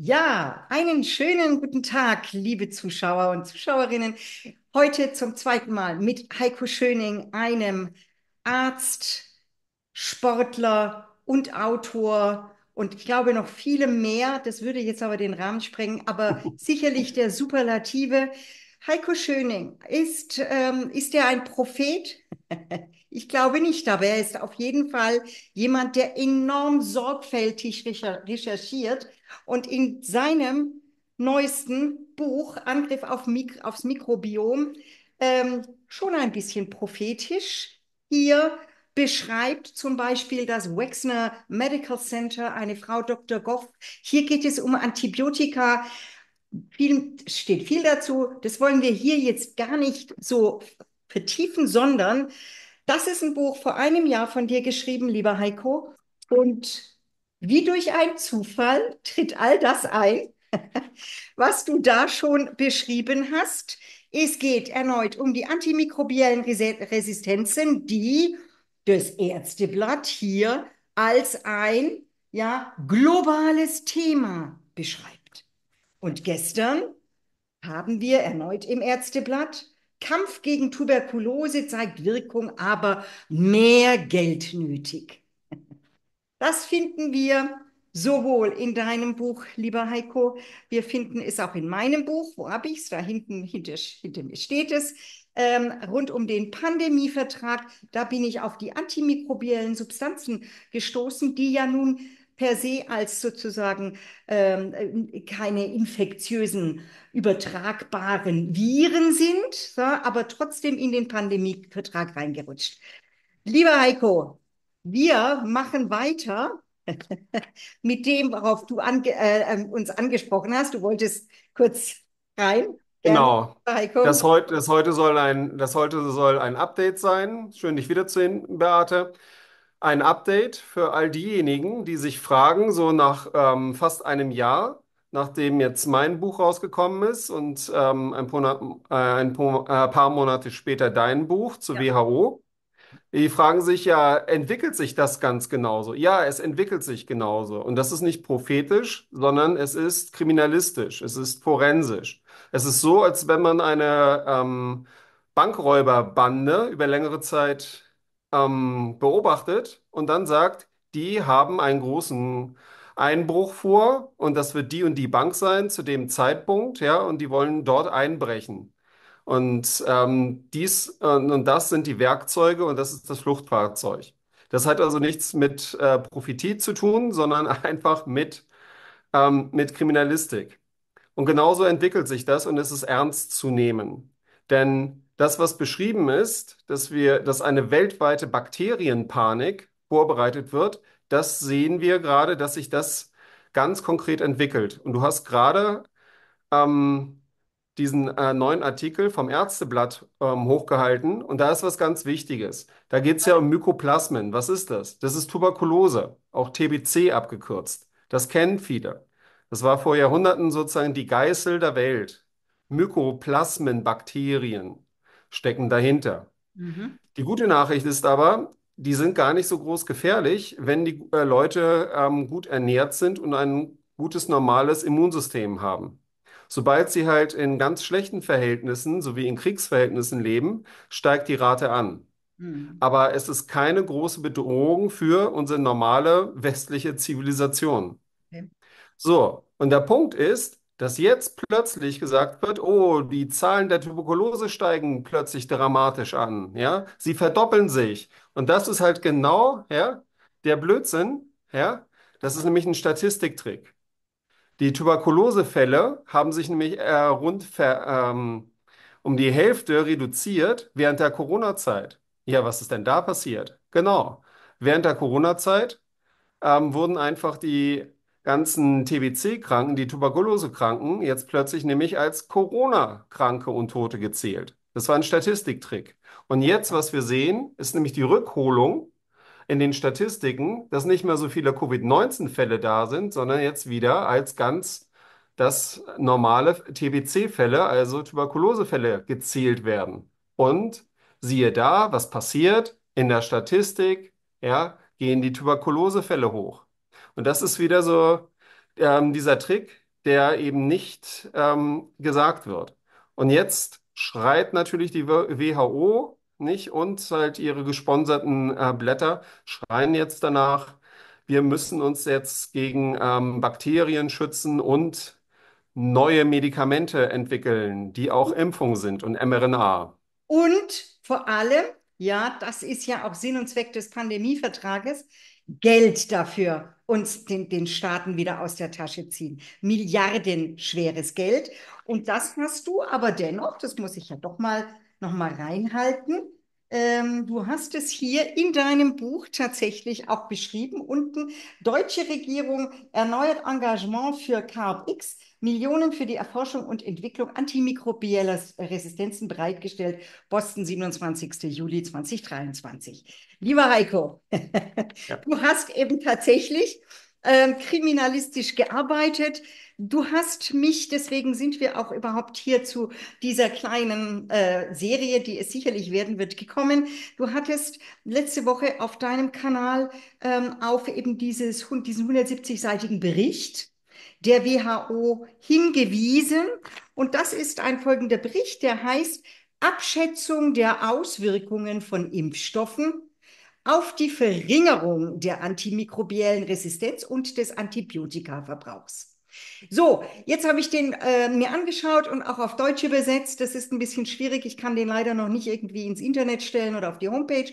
Ja, einen schönen guten Tag, liebe Zuschauer und Zuschauerinnen. Heute zum zweiten Mal mit Heiko Schöning, einem Arzt, Sportler und Autor und ich glaube noch viele mehr. Das würde jetzt aber den Rahmen sprengen, aber sicherlich der Superlative. Heiko Schöning, ist, ähm, ist er ein Prophet? ich glaube nicht, aber er ist auf jeden Fall jemand, der enorm sorgfältig recherchiert und in seinem neuesten Buch Angriff auf Mik aufs Mikrobiom ähm, schon ein bisschen prophetisch hier beschreibt zum Beispiel das Wexner Medical Center, eine Frau Dr. Goff. Hier geht es um Antibiotika viel, steht viel dazu. Das wollen wir hier jetzt gar nicht so vertiefen, sondern das ist ein Buch vor einem Jahr von dir geschrieben, lieber Heiko. Und wie durch einen Zufall tritt all das ein, was du da schon beschrieben hast. Es geht erneut um die antimikrobiellen Resistenzen, die das Ärzteblatt hier als ein ja, globales Thema beschreibt. Und gestern haben wir erneut im Ärzteblatt Kampf gegen Tuberkulose zeigt Wirkung, aber mehr Geld nötig. Das finden wir sowohl in deinem Buch, lieber Heiko, wir finden es auch in meinem Buch, wo habe ich es? Da hinten hinter, hinter mir steht es. Ähm, rund um den Pandemievertrag, da bin ich auf die antimikrobiellen Substanzen gestoßen, die ja nun per se als sozusagen ähm, äh, keine infektiösen, übertragbaren Viren sind, so, aber trotzdem in den Pandemievertrag reingerutscht. Lieber Heiko, wir machen weiter mit dem, worauf du ange äh, ähm, uns angesprochen hast. Du wolltest kurz rein. Genau. Das, heute, das, heute soll ein, das heute soll ein Update sein. Schön, dich wiederzusehen, Beate ein Update für all diejenigen, die sich fragen, so nach ähm, fast einem Jahr, nachdem jetzt mein Buch rausgekommen ist und ähm, ein, äh, äh, paar, Monate später dein Buch zur WHO. Die fragen sich ja, entwickelt sich das ganz genauso? Ja, es entwickelt sich genauso. Und das ist nicht prophetisch, sondern es ist kriminalistisch, es ist forensisch. Es ist so, als wenn man eine ähm, Bankräuberbande über längere Zeit ähm, beobachtet und dann sagt, die haben einen großen Einbruch vor und das wird die und die Bank sein zu dem Zeitpunkt, ja, und die wollen dort einbrechen. Und ähm, dies äh, und das sind die Werkzeuge und das ist das Fluchtfahrzeug. Das hat also nichts mit äh, Prophetie zu tun, sondern einfach mit, ähm, mit Kriminalistik. Und genauso entwickelt sich das und es ist ernst zu nehmen. Denn das, was beschrieben ist, dass wir, dass eine weltweite Bakterienpanik vorbereitet wird, das sehen wir gerade, dass sich das ganz konkret entwickelt. Und du hast gerade ähm, diesen äh, neuen Artikel vom Ärzteblatt ähm, hochgehalten und da ist was ganz Wichtiges. Da geht es ja um Mykoplasmen. Was ist das? Das ist Tuberkulose, auch TBC abgekürzt. Das kennen viele. Das war vor Jahrhunderten sozusagen die Geißel der Welt. Mykoplasmenbakterien stecken dahinter. Mhm. Die gute Nachricht ist aber, die sind gar nicht so groß gefährlich, wenn die äh, Leute ähm, gut ernährt sind und ein gutes, normales Immunsystem haben. Sobald sie halt in ganz schlechten Verhältnissen sowie in Kriegsverhältnissen leben, steigt die Rate an. Mhm. Aber es ist keine große Bedrohung für unsere normale westliche Zivilisation. Okay. So, und der Punkt ist, dass jetzt plötzlich gesagt wird, oh, die Zahlen der Tuberkulose steigen plötzlich dramatisch an, ja, sie verdoppeln sich. Und das ist halt genau, ja, der Blödsinn, ja, das ist nämlich ein Statistiktrick. Die Tuberkulosefälle haben sich nämlich äh, rund ver, ähm, um die Hälfte reduziert während der Corona-Zeit. Ja, was ist denn da passiert? Genau. Während der Corona-Zeit ähm, wurden einfach die ganzen TBC-Kranken, die Tuberkulose-Kranken, jetzt plötzlich nämlich als Corona-Kranke und Tote gezählt. Das war ein Statistiktrick. Und jetzt, was wir sehen, ist nämlich die Rückholung in den Statistiken, dass nicht mehr so viele Covid-19-Fälle da sind, sondern jetzt wieder als ganz das normale TBC-Fälle, also Tuberkulose-Fälle gezählt werden. Und siehe da, was passiert in der Statistik, ja, gehen die Tuberkulose-Fälle hoch. Und das ist wieder so ähm, dieser Trick, der eben nicht ähm, gesagt wird. Und jetzt schreit natürlich die WHO nicht und halt ihre gesponserten äh, Blätter schreien jetzt danach, wir müssen uns jetzt gegen ähm, Bakterien schützen und neue Medikamente entwickeln, die auch Impfung sind und mRNA. Und vor allem, ja, das ist ja auch Sinn und Zweck des Pandemievertrages, Geld dafür uns den, den Staaten wieder aus der Tasche ziehen. Milliardenschweres Geld. Und das hast du aber dennoch, das muss ich ja doch mal noch mal reinhalten, ähm, du hast es hier in deinem Buch tatsächlich auch beschrieben. Unten, deutsche Regierung erneuert Engagement für KX, Millionen für die Erforschung und Entwicklung antimikrobieller Resistenzen bereitgestellt. Boston, 27. Juli 2023. Lieber Heiko, ja. du hast eben tatsächlich ähm, kriminalistisch gearbeitet. Du hast mich, deswegen sind wir auch überhaupt hier zu dieser kleinen äh, Serie, die es sicherlich werden wird, gekommen. Du hattest letzte Woche auf deinem Kanal ähm, auf eben dieses, diesen 170-seitigen Bericht der WHO hingewiesen. Und das ist ein folgender Bericht, der heißt Abschätzung der Auswirkungen von Impfstoffen auf die Verringerung der antimikrobiellen Resistenz und des Antibiotikaverbrauchs. So, jetzt habe ich den äh, mir angeschaut und auch auf Deutsch übersetzt. Das ist ein bisschen schwierig. Ich kann den leider noch nicht irgendwie ins Internet stellen oder auf die Homepage.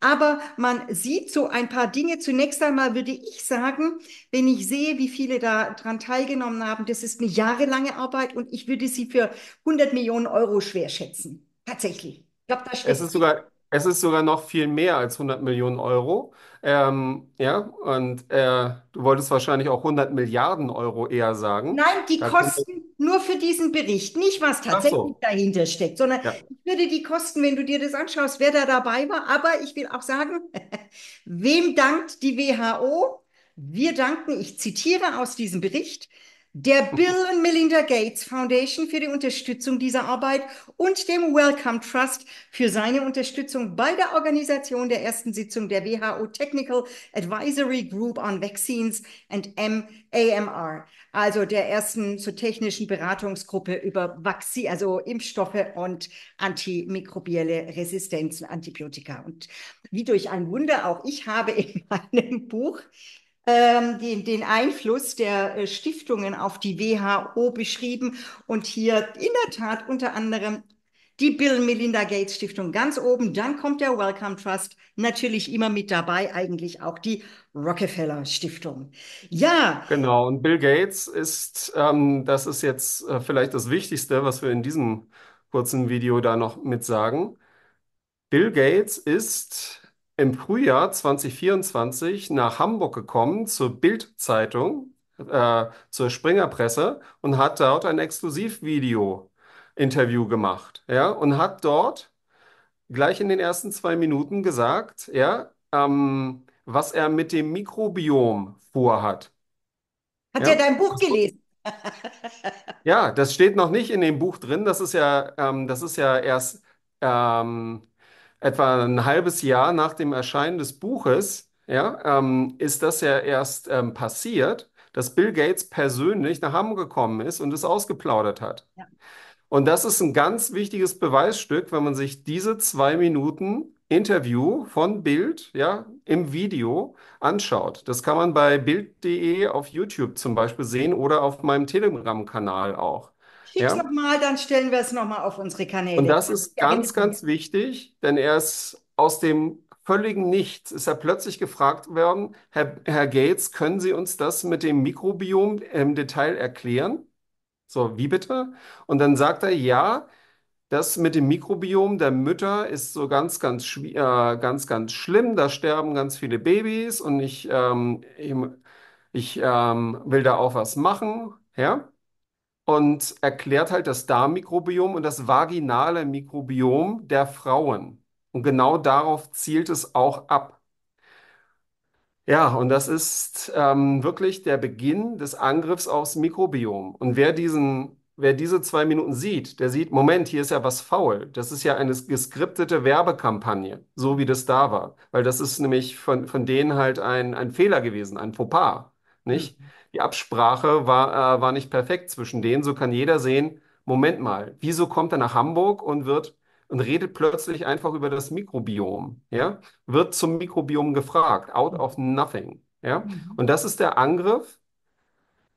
Aber man sieht so ein paar Dinge. Zunächst einmal würde ich sagen, wenn ich sehe, wie viele da dran teilgenommen haben, das ist eine jahrelange Arbeit und ich würde sie für 100 Millionen Euro schwer schätzen. Tatsächlich. Ich glaube, da steht es ist sogar es ist sogar noch viel mehr als 100 Millionen Euro. Ähm, ja, und äh, du wolltest wahrscheinlich auch 100 Milliarden Euro eher sagen. Nein, die da Kosten nur für diesen Bericht, nicht was tatsächlich so. dahinter steckt, sondern ja. ich würde die Kosten, wenn du dir das anschaust, wer da dabei war. Aber ich will auch sagen, wem dankt die WHO? Wir danken, ich zitiere aus diesem Bericht, der Bill und Melinda Gates Foundation für die Unterstützung dieser Arbeit und dem Wellcome Trust für seine Unterstützung bei der Organisation der ersten Sitzung der WHO Technical Advisory Group on Vaccines and AMR, also der ersten zur technischen Beratungsgruppe über Vaccine, also Impfstoffe und antimikrobielle Resistenzen, Antibiotika. Und wie durch ein Wunder, auch ich habe in meinem Buch ähm, den, den Einfluss der äh, Stiftungen auf die WHO beschrieben und hier in der Tat unter anderem die Bill Melinda Gates Stiftung ganz oben, dann kommt der Wellcome Trust, natürlich immer mit dabei eigentlich auch die Rockefeller Stiftung. Ja. Genau, und Bill Gates ist, ähm, das ist jetzt äh, vielleicht das Wichtigste, was wir in diesem kurzen Video da noch mit sagen. Bill Gates ist im Frühjahr 2024 nach Hamburg gekommen zur Bild-Zeitung, äh, zur Springer-Presse und hat dort ein Exklusivvideo-Interview gemacht. Ja, und hat dort gleich in den ersten zwei Minuten gesagt, ja, ähm, was er mit dem Mikrobiom vorhat. Hat ja, er dein Buch gelesen? ja, das steht noch nicht in dem Buch drin. Das ist ja, ähm, das ist ja erst ähm, etwa ein halbes Jahr nach dem Erscheinen des Buches, ja, ähm, ist das ja erst ähm, passiert, dass Bill Gates persönlich nach Hamm gekommen ist und es ausgeplaudert hat. Ja. Und das ist ein ganz wichtiges Beweisstück, wenn man sich diese zwei Minuten Interview von Bild ja, im Video anschaut. Das kann man bei bild.de auf YouTube zum Beispiel sehen oder auf meinem Telegram-Kanal auch. Schick's ja. nochmal, dann stellen wir es nochmal auf unsere Kanäle. Und das ist ja, ganz, ganz wichtig, denn er ist aus dem völligen Nichts, ist er plötzlich gefragt worden, Herr, Herr Gates, können Sie uns das mit dem Mikrobiom im Detail erklären? So, wie bitte? Und dann sagt er, ja, das mit dem Mikrobiom der Mütter ist so ganz, ganz, äh, ganz, ganz schlimm. Da sterben ganz viele Babys und ich, ähm, ich, ich ähm, will da auch was machen. Ja? und erklärt halt das Darmmikrobiom und das vaginale Mikrobiom der Frauen. Und genau darauf zielt es auch ab. Ja, und das ist ähm, wirklich der Beginn des Angriffs aufs Mikrobiom. Und wer diesen, wer diese zwei Minuten sieht, der sieht, Moment, hier ist ja was faul. Das ist ja eine geskriptete Werbekampagne, so wie das da war. Weil das ist nämlich von, von denen halt ein, ein Fehler gewesen, ein Fauxpas, nicht? Mhm. Die Absprache war, äh, war nicht perfekt zwischen denen. So kann jeder sehen, Moment mal, wieso kommt er nach Hamburg und wird und redet plötzlich einfach über das Mikrobiom, ja? Wird zum Mikrobiom gefragt, out of nothing, ja? Mhm. Und das ist der Angriff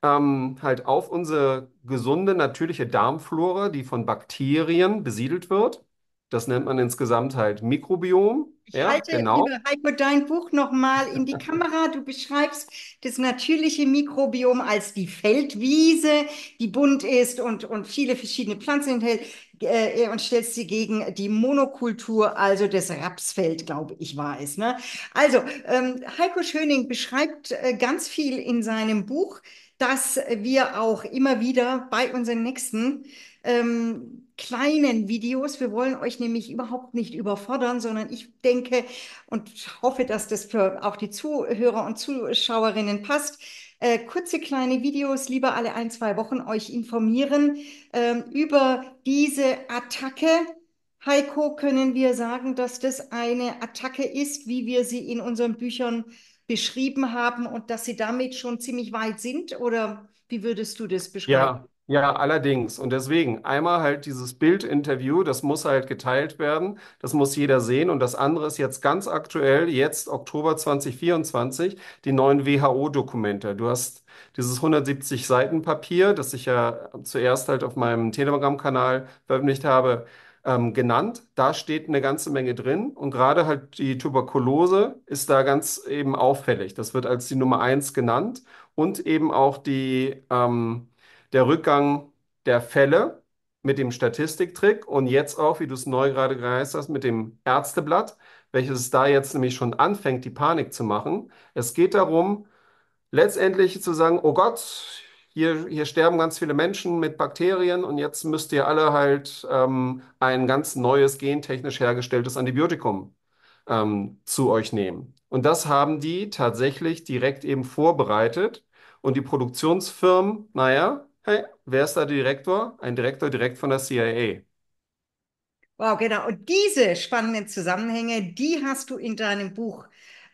ähm, halt auf unsere gesunde, natürliche Darmflora, die von Bakterien besiedelt wird. Das nennt man insgesamt halt Mikrobiom. Ich ja, halte, genau. liebe Heiko, dein Buch nochmal in die Kamera. Du beschreibst das natürliche Mikrobiom als die Feldwiese, die bunt ist und, und viele verschiedene Pflanzen enthält äh, und stellst sie gegen die Monokultur, also das Rapsfeld, glaube ich, war es. Ne? Also, ähm, Heiko Schöning beschreibt äh, ganz viel in seinem Buch, dass wir auch immer wieder bei unseren Nächsten ähm, kleinen Videos. Wir wollen euch nämlich überhaupt nicht überfordern, sondern ich denke und hoffe, dass das für auch die Zuhörer und Zuschauerinnen passt. Äh, kurze kleine Videos, lieber alle ein, zwei Wochen euch informieren äh, über diese Attacke. Heiko, können wir sagen, dass das eine Attacke ist, wie wir sie in unseren Büchern beschrieben haben und dass sie damit schon ziemlich weit sind? Oder wie würdest du das beschreiben? Ja, ja, allerdings. Und deswegen einmal halt dieses Bildinterview, das muss halt geteilt werden, das muss jeder sehen. Und das andere ist jetzt ganz aktuell, jetzt Oktober 2024, die neuen WHO-Dokumente. Du hast dieses 170 Seiten Papier, das ich ja zuerst halt auf meinem Telegram-Kanal veröffentlicht habe, ähm, genannt. Da steht eine ganze Menge drin. Und gerade halt die Tuberkulose ist da ganz eben auffällig. Das wird als die Nummer eins genannt und eben auch die, ähm, der Rückgang der Fälle mit dem Statistiktrick und jetzt auch, wie du es neu gerade geheißt hast, mit dem Ärzteblatt, welches da jetzt nämlich schon anfängt, die Panik zu machen. Es geht darum, letztendlich zu sagen, oh Gott, hier, hier sterben ganz viele Menschen mit Bakterien und jetzt müsst ihr alle halt ähm, ein ganz neues gentechnisch hergestelltes Antibiotikum ähm, zu euch nehmen. Und das haben die tatsächlich direkt eben vorbereitet. Und die Produktionsfirmen, naja, hey, wer ist da Direktor? Ein Direktor direkt von der CIA. Wow, genau. Und diese spannenden Zusammenhänge, die hast du in deinem Buch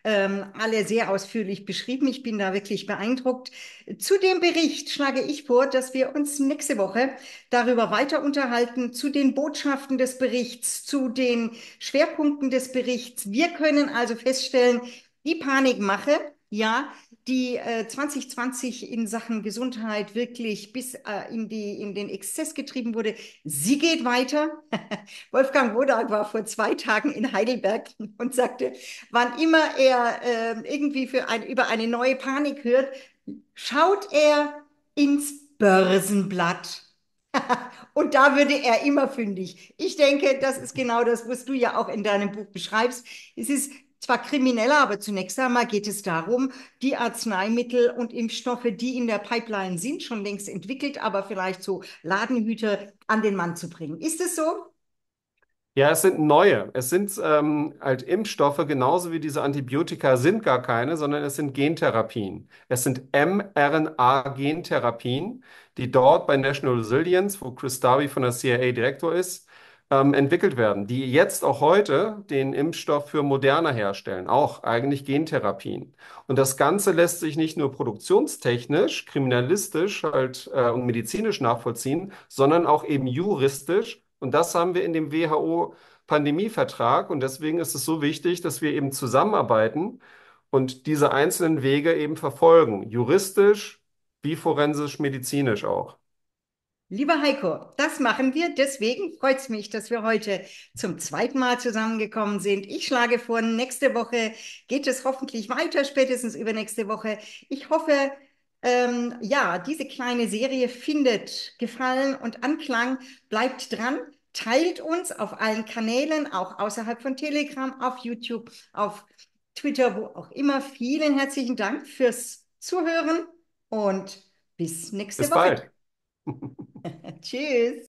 ähm, alle sehr ausführlich beschrieben. Ich bin da wirklich beeindruckt. Zu dem Bericht schlage ich vor, dass wir uns nächste Woche darüber weiter unterhalten, zu den Botschaften des Berichts, zu den Schwerpunkten des Berichts. Wir können also feststellen, die Panikmache, ja, die äh, 2020 in Sachen Gesundheit wirklich bis äh, in, die, in den Exzess getrieben wurde. Sie geht weiter. Wolfgang Wodak war vor zwei Tagen in Heidelberg und sagte, wann immer er äh, irgendwie für ein, über eine neue Panik hört, schaut er ins Börsenblatt. Und da würde er immer fündig. Ich denke, das ist genau das, was du ja auch in deinem Buch beschreibst. Es ist zwar krimineller, aber zunächst einmal geht es darum, die Arzneimittel und Impfstoffe, die in der Pipeline sind, schon längst entwickelt, aber vielleicht so Ladenhüte an den Mann zu bringen. Ist es so? Ja, es sind neue. Es sind ähm, halt Impfstoffe, genauso wie diese Antibiotika sind gar keine, sondern es sind Gentherapien. Es sind mRNA-Gentherapien, die dort bei National Resilience, wo Chris Darby von der CIA Direktor ist, ähm, entwickelt werden, die jetzt auch heute den Impfstoff für Moderna herstellen, auch eigentlich Gentherapien. Und das Ganze lässt sich nicht nur produktionstechnisch, kriminalistisch halt, äh, und medizinisch nachvollziehen, sondern auch eben juristisch. Und das haben wir in dem WHO Pandemievertrag. Und deswegen ist es so wichtig, dass wir eben zusammenarbeiten und diese einzelnen Wege eben verfolgen, juristisch wie forensisch-medizinisch auch. Lieber Heiko, das machen wir. Deswegen freut es mich, dass wir heute zum zweiten Mal zusammengekommen sind. Ich schlage vor, nächste Woche geht es hoffentlich weiter, spätestens übernächste Woche. Ich hoffe, ähm, ja, diese kleine Serie findet Gefallen und Anklang. Bleibt dran, teilt uns auf allen Kanälen, auch außerhalb von Telegram, auf YouTube, auf Twitter, wo auch immer. Vielen herzlichen Dank fürs Zuhören und bis nächste bis Woche. Bald. Tschüss.